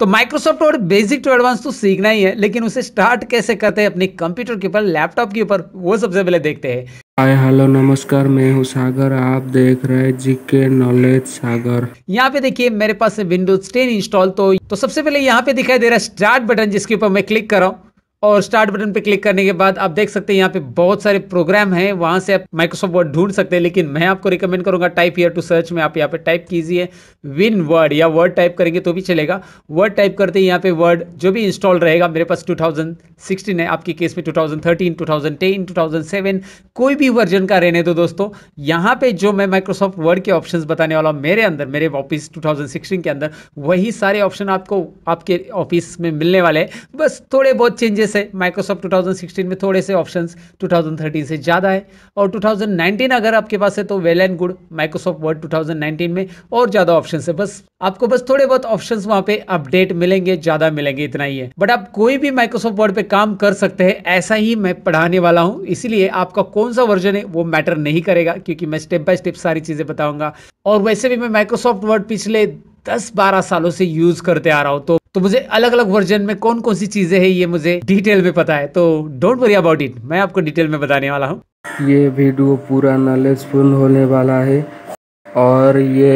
तो Microsoft Word basic to advance तो सीखना ही है लेकिन उसे स्टार्ट कैसे करते हैं अपने कंप्यूटर के ऊपर लैपटॉप के ऊपर वो सबसे पहले देखते हैं हाय हेलो नमस्कार मैं हूँ सागर आप देख रहे हैं जी के नॉलेज सागर यहाँ पे देखिए मेरे पास विंडोज 10 इंस्टॉल तो तो सबसे पहले यहाँ पे दिखाई दे रहा है स्टार्ट बटन जिसके ऊपर मैं क्लिक कर रहा हूँ और स्टार्ट बटन पर क्लिक करने के बाद आप देख सकते हैं यहाँ पे बहुत सारे प्रोग्राम हैं वहां से आप माइक्रोसॉफ्ट वर्ड ढूंढ सकते हैं लेकिन मैं आपको रिकमेंड करूंगा टाइप ईयर टू सर्च में आप यहाँ पे टाइप कीजिए विन वर्ड या वर्ड टाइप करेंगे तो भी चलेगा वर्ड टाइप करते हैं यहाँ पे वर्ड जो भी इंस्टॉल रहेगा मेरे पास टू है आपके केस में टू थाउजेंड थर्टीन कोई भी वर्जन का रहने दो दोस्तों यहाँ पे जो मैं माइक्रोसॉफ्ट वर्ड के ऑप्शन बताने वाला हूँ मेरे अंदर मेरे ऑफिस टू के अंदर वही सारे ऑप्शन आपको आपके ऑफिस में मिलने वाले हैं बस थोड़े बहुत चेंजेस बेस है माइक्रोसॉफ्ट 2016 में थोड़े से ऑप्शंस 2013 से ज़्यादा है और 2019 अगर आपके पास है तो well and good Microsoft Word 2019 में और ज़्यादा ऑप्शन है बस आपको बस थोड़े बहुत ऑप्शन वहाँ पे अपडेट मिलेंगे ज़्यादा मिलेंगे इतना ही है बट आप कोई भी माइक्रोसॉफ्ट वर्ड पर काम कर सकते हैं ऐसा ही मैं पढ़ाने वाला हूँ इसीलिए आपका कौन सा वर्जन है वो मैटर नहीं करेगा क्योंकि मैं स्टेप बाय स्टेप सारी चीज़ें बताऊँगा और वैसे भी मैं माइक्रोसॉफ्ट वर्ड पिछले 10-12 सालों से यूज़ करते आ रहा हूं तो तो मुझे अलग अलग वर्जन में कौन कौन सी चीज़ें हैं ये मुझे डिटेल में पता है तो डोंट वरी अबाउट इट मैं आपको डिटेल में बताने वाला हूँ ये वीडियो पूरा नॉलेजफुल होने वाला है और ये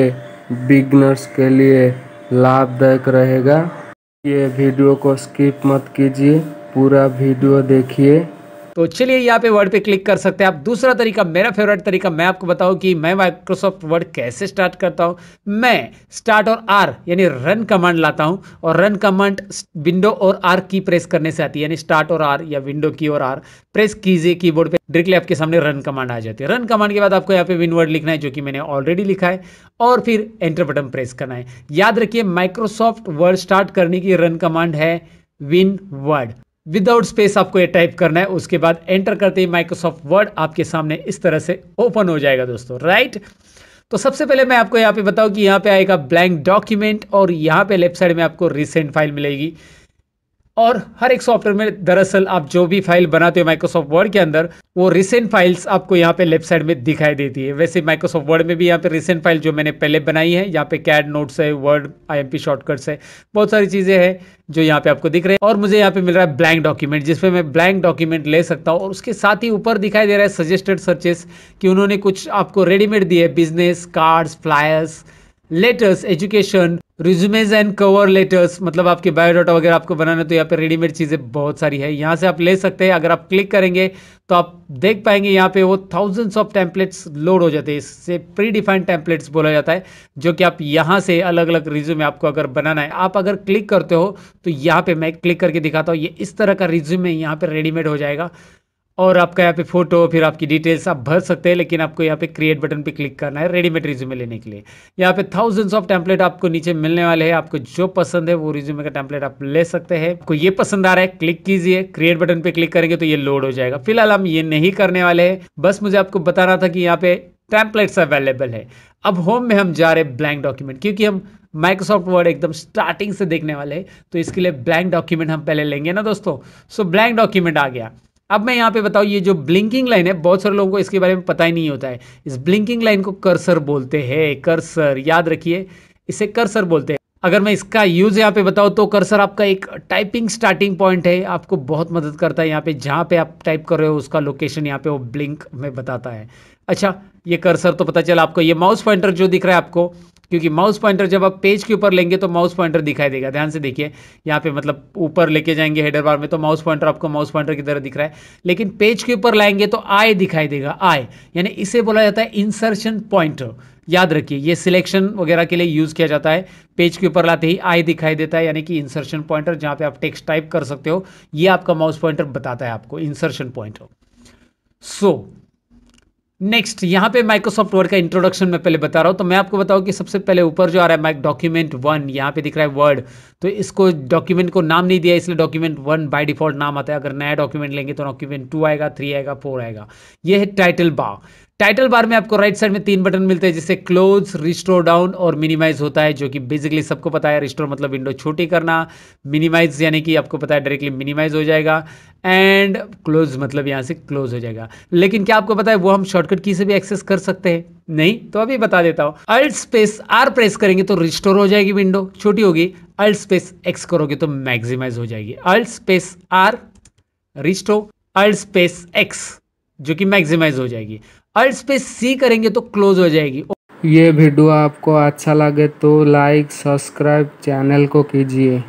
बिगनर्स के लिए लाभदायक रहेगा ये वीडियो को स्किप मत कीजिए पूरा वीडियो देखिए तो चलिए यहाँ पे वर्ड पे क्लिक कर सकते हैं आप दूसरा तरीका मेरा फेवरेट तरीका मैं आपको बताऊं कि मैं माइक्रोसॉफ्ट वर्ड कैसे स्टार्ट करता हूँ मैं स्टार्ट और आर यानी रन कमांड लाता हूँ और रन कमांड विंडो और आर की प्रेस करने से आती है यानी स्टार्ट और आर या विंडो की और आर प्रेस कीजिए कीबोर्ड पर डायरेक्टली आपके सामने रन कमांड आ जाती है रन कमांड के बाद आपको यहाँ पे विन वर्ड लिखना है जो कि मैंने ऑलरेडी लिखा है और फिर एंटर बटन प्रेस करना है याद रखिए माइक्रोसॉफ्ट वर्ड स्टार्ट करने की रन कमांड है विन वर्ड विदाउट स्पेस आपको ये टाइप करना है उसके बाद एंटर करते ही माइक्रोसॉफ्ट वर्ड आपके सामने इस तरह से ओपन हो जाएगा दोस्तों राइट तो सबसे पहले मैं आपको यहाँ पे बताऊँ कि यहाँ पे आएगा ब्लैंक डॉक्यूमेंट और यहाँ पे लेफ्ट साइड में आपको रिसेंट फाइल मिलेगी और हर एक सॉफ्टवेयर में दरअसल आप जो भी फाइल बनाते हो माइक्रोसॉफ्ट वर्ड के अंदर वो रिसेंट फाइल्स आपको यहाँ पे लेफ्ट साइड में दिखाई देती है वैसे माइक्रोसॉफ्ट वर्ड में भी यहाँ पे रिसेंट फाइल जो मैंने पहले बनाई है यहाँ पे कैड नोट्स है वर्ड आईएमपी शॉर्टकट्स है बहुत सारी चीज़ें हैं जो यहाँ पे आपको दिख रहे हैं और मुझे यहाँ पे मिल रहा है ब्लैंक डॉक्यूमेंट जिसपे मैं ब्लैंक डॉक्यूमेंट ले सकता हूँ और उसके साथ ही ऊपर दिखाई दे रहा है सजेस्टेड सर्चेस कि उन्होंने कुछ आपको रेडीमेड दिए business cards flyers letters education resumes and cover letters मतलब आपके बायोडाटा वगैरह आपको बनाना है तो यहाँ पे रेडीमेड चीज़ें बहुत सारी है यहाँ से आप ले सकते हैं अगर आप क्लिक करेंगे तो आप देख पाएंगे यहाँ पे वो थाउजेंड्स ऑफ टैंपलेट्स लोड हो जाते हैं इससे प्री डिफाइंड टैंपलेट्स बोला जाता है जो कि आप यहाँ से अलग अलग रिज्यूमे आपको अगर बनाना है आप अगर क्लिक करते हो तो यहाँ पर मैं क्लिक करके दिखाता हूँ ये इस तरह का रिज्यूमे यहाँ पर रेडीमेड हो जाएगा और आपका यहाँ पे फोटो फिर आपकी डिटेल्स आप भर सकते हैं लेकिन आपको यहाँ पे क्रिएट बटन पे क्लिक करना है रेडीमेड रिज्यूमे लेने के लिए यहाँ पे थाउजेंड्स ऑफ टैंपलेट आपको नीचे मिलने वाले हैं आपको जो पसंद है वो रिज्यूमे का टैंपलेट आप ले सकते हैं आपको ये पसंद आ रहा है क्लिक कीजिए क्रिएट बटन पे क्लिक करेंगे तो ये लोड हो जाएगा फिलहाल हम ये नहीं करने वाले हैं बस मुझे आपको बताना था कि यहाँ पे टैंपलेट्स अवेलेबल है अब होम में हम जा रहे हैं ब्लैंक डॉक्यूमेंट क्योंकि हम माइक्रोसॉफ्ट वर्ड एकदम स्टार्टिंग से देखने वाले हैं तो इसके लिए ब्लैंक डॉक्यूमेंट हम पहले लेंगे ना दोस्तों सो ब्लैंक डॉक्यूमेंट आ गया अब मैं यहाँ पे बताऊँ ये जो ब्लिंकिंग लाइन है बहुत सारे लोगों को इसके बारे में पता ही नहीं होता है इस ब्लिंकिंग लाइन को कर्सर बोलते हैं कर्सर याद रखिए इसे कर्सर बोलते हैं अगर मैं इसका यूज़ यहाँ पे बताऊँ तो कर्सर आपका एक टाइपिंग स्टार्टिंग पॉइंट है आपको बहुत मदद करता है यहाँ पे जहाँ पे आप टाइप कर रहे हो उसका लोकेशन यहाँ पे वो ब्लिंक में बताता है अच्छा ये कर्सर तो पता चला आपको ये माउस पॉइंटर जो दिख रहा है आपको क्योंकि माउस पॉइंटर जब आप पेज के ऊपर लेंगे तो माउस पॉइंटर दिखाई देगा ध्यान से देखिए यहाँ पे मतलब ऊपर लेके जाएंगे हेडर बार में तो माउस पॉइंटर आपको माउस पॉइंटर की तरह दिख रहा है लेकिन पेज के ऊपर लाएंगे तो आय दिखाई देगा आय यानी इसे बोला जाता है इंसर्शन पॉइंटर याद रखिए ये सिलेक्शन वगैरह के लिए यूज़ किया जाता है पेज के ऊपर लाते ही आई दिखाई देता है यानी कि इंसर्शन पॉइंटर जहाँ पे आप टेक्स्ट टाइप कर सकते हो ये आपका माउस पॉइंटर बताता है आपको insertion pointer so so, next यहाँ पे माइक्रोसॉफ्ट वर्ड का इंट्रोडक्शन मैं पहले बता रहा हूँ तो मैं आपको बताऊँ कि सबसे पहले ऊपर जो आ रहा है डॉक्यूमेंट वन यहाँ पे दिख रहा है वर्ड तो इसको डॉक्यूमेंट को नाम नहीं दिया इसलिए डॉक्यूमेंट वन बाय डिफॉल्ट नाम आता है अगर नया डॉक्यूमेंट लेंगे तो डॉक्यूमेंट टू आएगा थ्री आएगा फोर आएगा ये है टाइटल बा टाइटल बार में आपको राइट साइड में तीन बटन मिलते हैं जिससे क्लोज रिस्टोर डाउन और मिनिमाइज होता है जो कि बेसिकली सबको पता है रिस्टोर मतलब विंडो छोटी करना मिनिमाइज यानी कि आपको पता है डायरेक्टली मिनिमाइज हो जाएगा एंड क्लोज मतलब यहाँ से क्लोज हो जाएगा लेकिन क्या आपको पता है वो हम शॉर्टकट की से भी एक्सेस कर सकते हैं नहीं तो अभी बता देता हूं अल्ट स्पेस आर प्रेस करेंगे तो रिस्टोर हो जाएगी विंडो छोटी होगी अल्ट स्पेस एक्स करोगे तो मैक्सिमाइज हो जाएगी alt space R restore alt space X जो कि मैक्सिमाइज हो जाएगी अल्ट पे सी करेंगे तो क्लोज हो जाएगी ये वीडियो आपको अच्छा लगे तो लाइक सब्सक्राइब चैनल को कीजिए